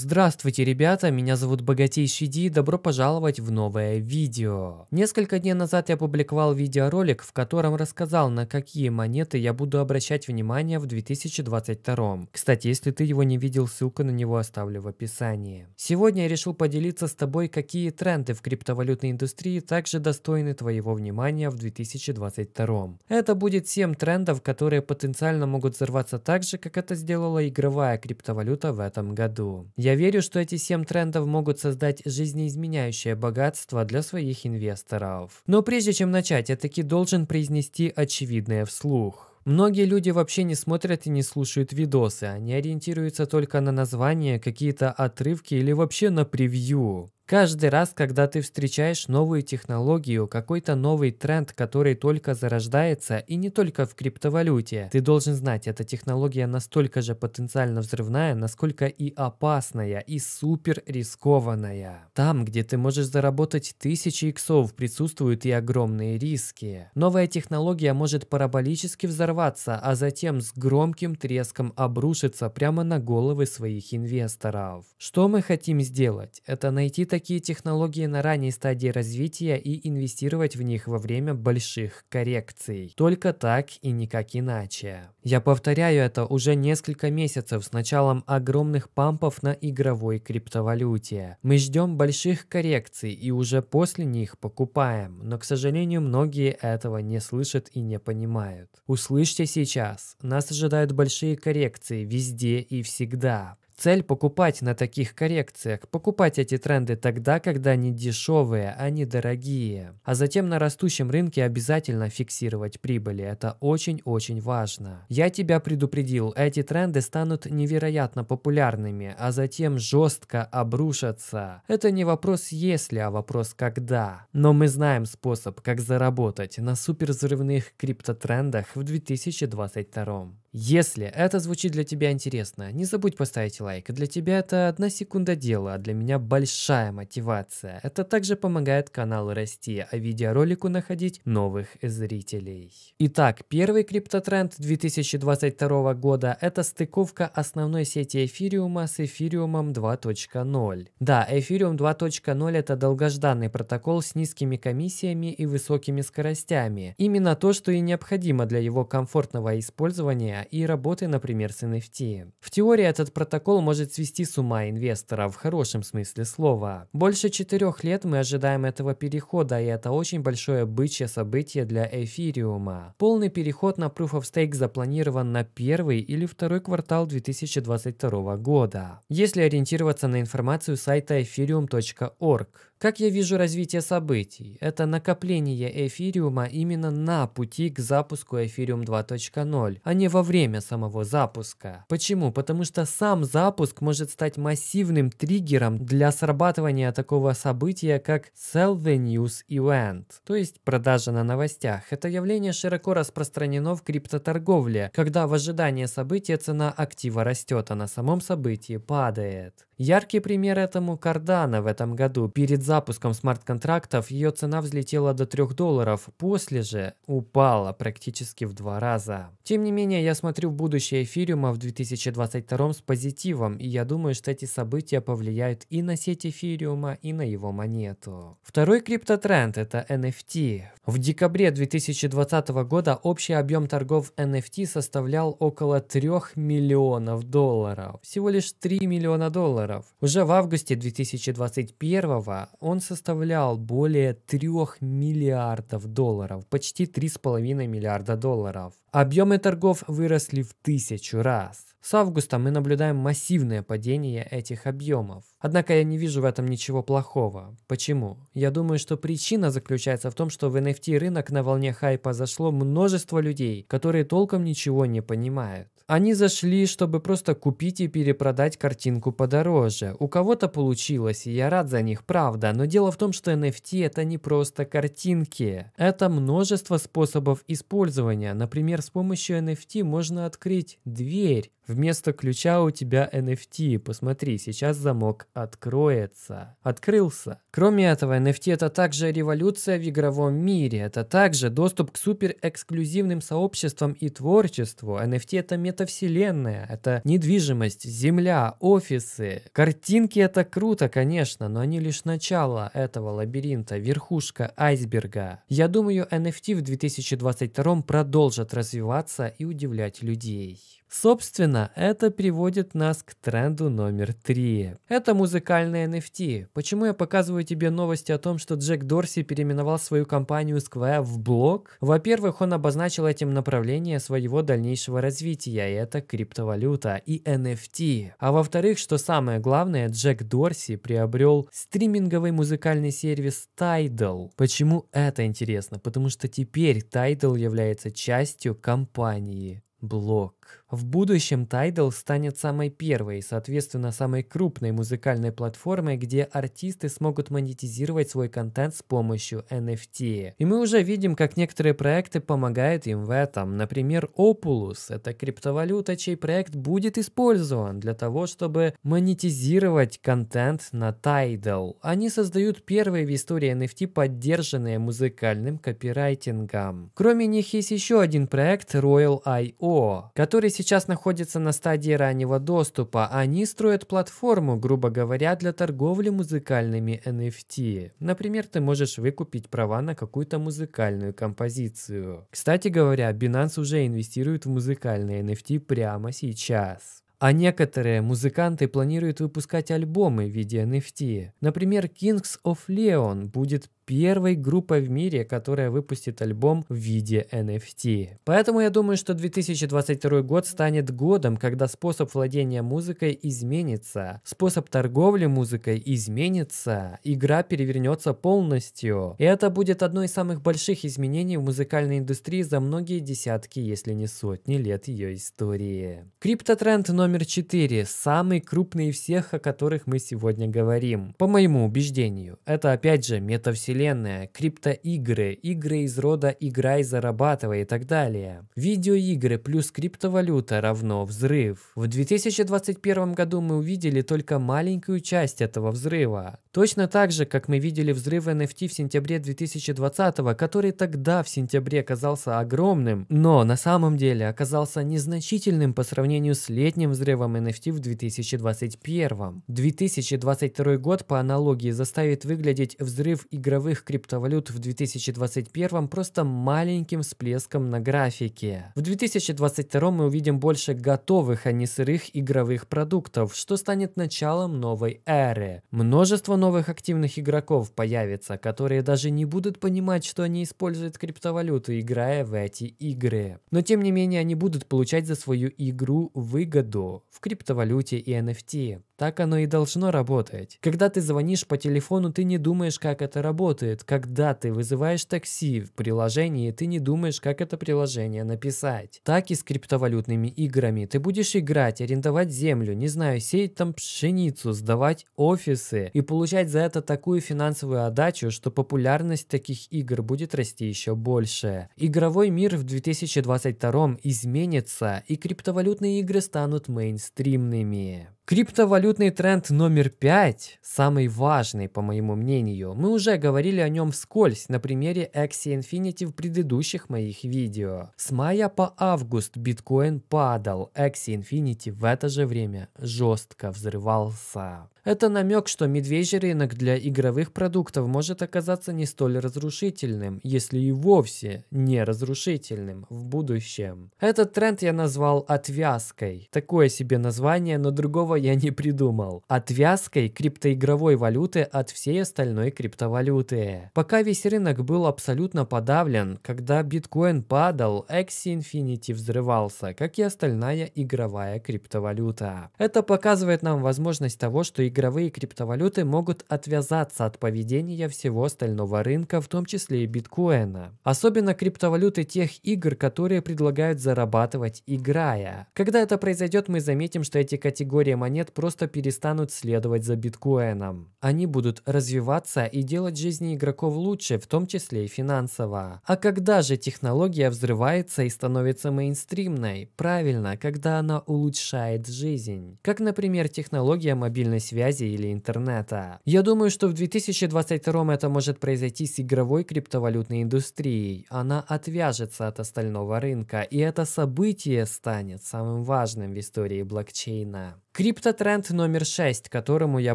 Здравствуйте, ребята, меня зовут Богатейший Ди, добро пожаловать в новое видео. Несколько дней назад я опубликовал видеоролик, в котором рассказал, на какие монеты я буду обращать внимание в 2022. Кстати, если ты его не видел, ссылку на него оставлю в описании. Сегодня я решил поделиться с тобой, какие тренды в криптовалютной индустрии также достойны твоего внимания в 2022. Это будет 7 трендов, которые потенциально могут взорваться так же, как это сделала игровая криптовалюта в этом году. Я я верю, что эти семь трендов могут создать жизнеизменяющее богатство для своих инвесторов. Но прежде чем начать, я таки должен произнести очевидное вслух. Многие люди вообще не смотрят и не слушают видосы, они ориентируются только на название, какие-то отрывки или вообще на превью. Каждый раз, когда ты встречаешь новую технологию, какой-то новый тренд, который только зарождается, и не только в криптовалюте, ты должен знать, эта технология настолько же потенциально взрывная, насколько и опасная, и супер рискованная. Там, где ты можешь заработать тысячи иксов, присутствуют и огромные риски. Новая технология может параболически взорваться, а затем с громким треском обрушиться прямо на головы своих инвесторов. Что мы хотим сделать? Это найти такие такие технологии на ранней стадии развития и инвестировать в них во время больших коррекций. Только так и никак иначе. Я повторяю это уже несколько месяцев с началом огромных пампов на игровой криптовалюте. Мы ждем больших коррекций и уже после них покупаем, но, к сожалению, многие этого не слышат и не понимают. Услышьте сейчас, нас ожидают большие коррекции везде и всегда. Цель покупать на таких коррекциях, покупать эти тренды тогда, когда они дешевые, а не дорогие. А затем на растущем рынке обязательно фиксировать прибыли, это очень-очень важно. Я тебя предупредил, эти тренды станут невероятно популярными, а затем жестко обрушатся. Это не вопрос если, а вопрос когда. Но мы знаем способ, как заработать на суперзрывных криптотрендах в 2022. Если это звучит для тебя интересно, не забудь поставить лайк. Для тебя это одна секунда дела, а для меня большая мотивация. Это также помогает каналу расти, а видеоролику находить новых зрителей. Итак, первый криптотренд 2022 года – это стыковка основной сети эфириума с эфириумом 2.0. Да, эфириум 2.0 – это долгожданный протокол с низкими комиссиями и высокими скоростями. Именно то, что и необходимо для его комфортного использования и работы, например, с NFT. В теории этот протокол может свести с ума инвестора в хорошем смысле слова. Больше четырех лет мы ожидаем этого перехода, и это очень большое бычье событие для эфириума. Полный переход на Proof of Stake запланирован на первый или второй квартал 2022 года. Если ориентироваться на информацию сайта ethereum.org, как я вижу развитие событий, это накопление эфириума именно на пути к запуску Эфириум 2.0, а не во время самого запуска. Почему? Потому что сам запуск может стать массивным триггером для срабатывания такого события, как Sell the News Event, то есть продажа на новостях. Это явление широко распространено в криптоторговле, когда в ожидании события цена актива растет, а на самом событии падает. Яркий пример этому Кардана в этом году. Перед запуском смарт-контрактов ее цена взлетела до 3 долларов, после же упала практически в два раза. Тем не менее, я смотрю в будущее эфириума в 2022 с позитивом, и я думаю, что эти события повлияют и на сеть эфириума, и на его монету. Второй криптотренд – это NFT. В декабре 2020 года общий объем торгов NFT составлял около 3 миллионов долларов. Всего лишь 3 миллиона долларов. Уже в августе 2021 2021 он составлял более 3 миллиардов долларов, почти 3,5 миллиарда долларов. Объемы торгов выросли в тысячу раз. С августа мы наблюдаем массивное падение этих объемов. Однако я не вижу в этом ничего плохого. Почему? Я думаю, что причина заключается в том, что в NFT рынок на волне хайпа зашло множество людей, которые толком ничего не понимают. Они зашли, чтобы просто купить и перепродать картинку подороже. У кого-то получилось, и я рад за них, правда, но дело в том, что NFT это не просто картинки. Это множество способов использования. Например, с помощью NFT можно открыть дверь, Вместо ключа у тебя NFT. Посмотри, сейчас замок откроется. Открылся. Кроме этого, NFT это также революция в игровом мире. Это также доступ к супер эксклюзивным сообществам и творчеству. NFT это метавселенная. Это недвижимость, земля, офисы. Картинки это круто, конечно, но они лишь начало этого лабиринта, верхушка айсберга. Я думаю, NFT в 2022 продолжат развиваться и удивлять людей. Собственно, это приводит нас к тренду номер три. Это музыкальные NFT. Почему я показываю тебе новости о том, что Джек Дорси переименовал свою компанию Square в блок? Во-первых, он обозначил этим направление своего дальнейшего развития, и это криптовалюта и NFT. А во-вторых, что самое главное, Джек Дорси приобрел стриминговый музыкальный сервис Tidal. Почему это интересно? Потому что теперь Tidal является частью компании Блок. В будущем Tidal станет самой первой, соответственно, самой крупной музыкальной платформой, где артисты смогут монетизировать свой контент с помощью NFT. И мы уже видим, как некоторые проекты помогают им в этом. Например, Opulus — это криптовалюта, чей проект будет использован для того, чтобы монетизировать контент на Tidal. Они создают первые в истории NFT, поддержанные музыкальным копирайтингом. Кроме них есть еще один проект Royal IO. ООО, который сейчас находится на стадии раннего доступа, они строят платформу, грубо говоря, для торговли музыкальными NFT. Например, ты можешь выкупить права на какую-то музыкальную композицию. Кстати говоря, Binance уже инвестирует в музыкальные NFT прямо сейчас. А некоторые музыканты планируют выпускать альбомы в виде NFT. Например, Kings of Leon будет первой группой в мире, которая выпустит альбом в виде NFT. Поэтому я думаю, что 2022 год станет годом, когда способ владения музыкой изменится, способ торговли музыкой изменится, игра перевернется полностью. И это будет одно из самых больших изменений в музыкальной индустрии за многие десятки, если не сотни лет ее истории. Криптотренд номер 4. Самый крупный из всех, о которых мы сегодня говорим. По моему убеждению, это опять же метавселенная метавселенная, криптоигры, игры из рода «играй, зарабатывай» и так далее. Видеоигры плюс криптовалюта равно взрыв. В 2021 году мы увидели только маленькую часть этого взрыва. Точно так же, как мы видели взрыв NFT в сентябре 2020, который тогда в сентябре казался огромным, но на самом деле оказался незначительным по сравнению с летним взрывом NFT в 2021. 2022 год по аналогии заставит выглядеть взрыв игровых мировых криптовалют в 2021 просто маленьким всплеском на графике. В 2022 мы увидим больше готовых, а не сырых игровых продуктов, что станет началом новой эры. Множество новых активных игроков появится, которые даже не будут понимать, что они используют криптовалюту, играя в эти игры. Но тем не менее они будут получать за свою игру выгоду в криптовалюте и NFT. Так оно и должно работать. Когда ты звонишь по телефону, ты не думаешь, как это работает. Когда ты вызываешь такси в приложении, ты не думаешь, как это приложение написать. Так и с криптовалютными играми. Ты будешь играть, арендовать землю, не знаю, сеять там пшеницу, сдавать офисы и получать за это такую финансовую отдачу, что популярность таких игр будет расти еще больше. Игровой мир в 2022 изменится, и криптовалютные игры станут мейнстримными. Криптовалютный тренд номер пять, самый важный, по моему мнению, мы уже говорили о нем вскользь на примере Axie Infinity в предыдущих моих видео. С мая по август биткоин падал, Axie Infinity в это же время жестко взрывался. Это намек, что медвежий рынок для игровых продуктов может оказаться не столь разрушительным, если и вовсе не разрушительным в будущем. Этот тренд я назвал отвязкой. Такое себе название, но другого я не придумал. Отвязкой криптоигровой валюты от всей остальной криптовалюты. Пока весь рынок был абсолютно подавлен, когда биткоин падал, Axie Infinity взрывался, как и остальная игровая криптовалюта. Это показывает нам возможность того, что игра игровые криптовалюты могут отвязаться от поведения всего остального рынка, в том числе и биткоина. Особенно криптовалюты тех игр, которые предлагают зарабатывать играя. Когда это произойдет, мы заметим, что эти категории монет просто перестанут следовать за биткоином. Они будут развиваться и делать жизни игроков лучше, в том числе и финансово. А когда же технология взрывается и становится мейнстримной? Правильно, когда она улучшает жизнь. Как, например, технология мобильной связи связи или интернета. Я думаю, что в 2022 это может произойти с игровой криптовалютной индустрией. Она отвяжется от остального рынка, и это событие станет самым важным в истории блокчейна. Криптотренд номер 6, которому я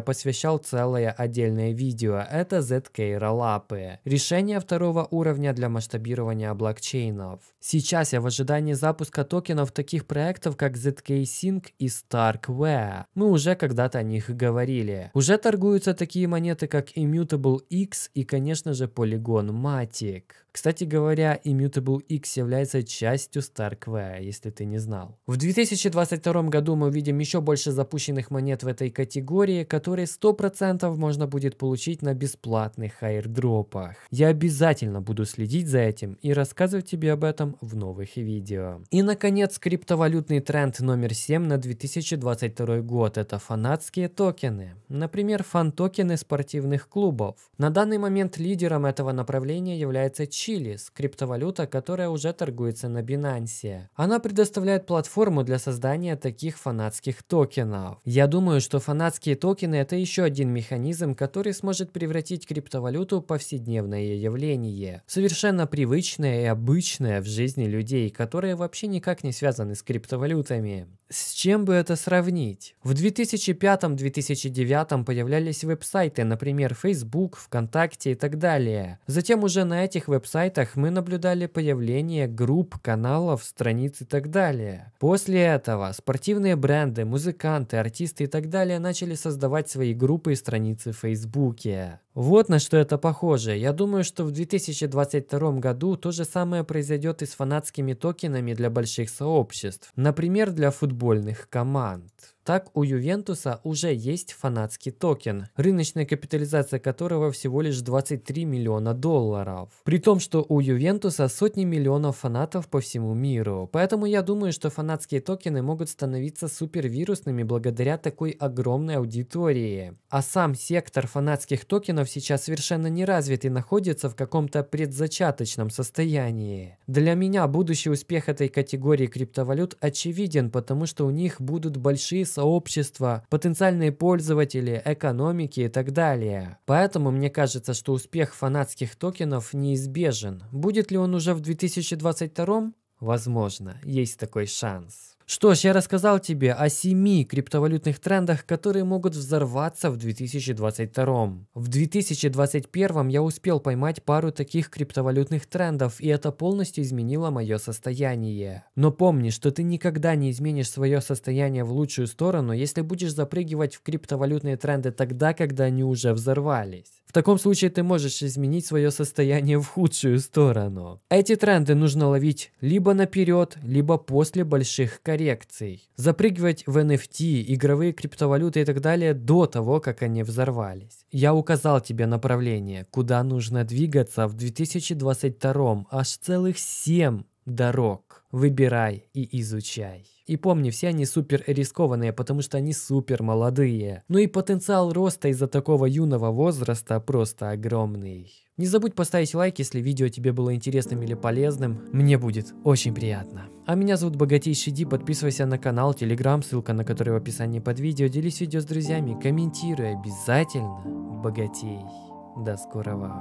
посвящал целое отдельное видео, это ZK Rollup. Решение второго уровня для масштабирования блокчейнов. Сейчас я в ожидании запуска токенов таких проектов, как ZK Sync и Starkware. Мы уже когда-то о них говорили. Уже торгуются такие монеты, как Immutable X и, конечно же, Polygon Matic. Кстати говоря, Immutable X является частью StarkWare, если ты не знал. В 2022 году мы увидим еще больше запущенных монет в этой категории, которые 100% можно будет получить на бесплатных аирдропах. Я обязательно буду следить за этим и рассказывать тебе об этом в новых видео. И, наконец, криптовалютный тренд номер 7 на 2022 год – это фанатские токены. Например, фан-токены спортивных клубов. На данный момент лидером этого направления является Chiliz, криптовалюта, которая уже торгуется на Binance. Она предоставляет платформу для создания таких фанатских токенов. Я думаю, что фанатские токены это еще один механизм, который сможет превратить криптовалюту в повседневное явление. Совершенно привычное и обычное в жизни людей, которые вообще никак не связаны с криптовалютами. С чем бы это сравнить? В 2005-2009 появлялись веб-сайты, например, Facebook, ВКонтакте и так далее. Затем уже на этих веб-сайтах мы наблюдали появление групп, каналов, страниц и так далее. После этого спортивные бренды, музыканты, артисты и так далее начали создавать свои группы и страницы в Фейсбуке. Вот на что это похоже. Я думаю, что в 2022 году то же самое произойдет и с фанатскими токенами для больших сообществ. Например, для футбола футбольных команд. Так, у Ювентуса уже есть фанатский токен, рыночная капитализация которого всего лишь 23 миллиона долларов. При том, что у Ювентуса сотни миллионов фанатов по всему миру. Поэтому я думаю, что фанатские токены могут становиться супервирусными благодаря такой огромной аудитории. А сам сектор фанатских токенов сейчас совершенно не развит и находится в каком-то предзачаточном состоянии. Для меня будущий успех этой категории криптовалют очевиден, потому что у них будут большие сообщества, потенциальные пользователи, экономики и так далее. Поэтому мне кажется, что успех фанатских токенов неизбежен. Будет ли он уже в 2022? Возможно, есть такой шанс. Что ж, я рассказал тебе о семи криптовалютных трендах, которые могут взорваться в 2022. В 2021 я успел поймать пару таких криптовалютных трендов, и это полностью изменило мое состояние. Но помни, что ты никогда не изменишь свое состояние в лучшую сторону, если будешь запрыгивать в криптовалютные тренды тогда, когда они уже взорвались. В таком случае ты можешь изменить свое состояние в худшую сторону. Эти тренды нужно ловить либо наперед, либо после больших количеств коррекций, запрыгивать в NFT, игровые криптовалюты и так далее до того, как они взорвались. Я указал тебе направление, куда нужно двигаться в 2022 аж целых 7 дорог. Выбирай и изучай. И помни, все они супер рискованные, потому что они супер молодые. Ну и потенциал роста из-за такого юного возраста просто огромный. Не забудь поставить лайк, если видео тебе было интересным или полезным. Мне будет очень приятно. А меня зовут Богатейший Ди, подписывайся на канал, телеграм, ссылка на который в описании под видео. Делись видео с друзьями, комментируй обязательно. Богатей. До скорого.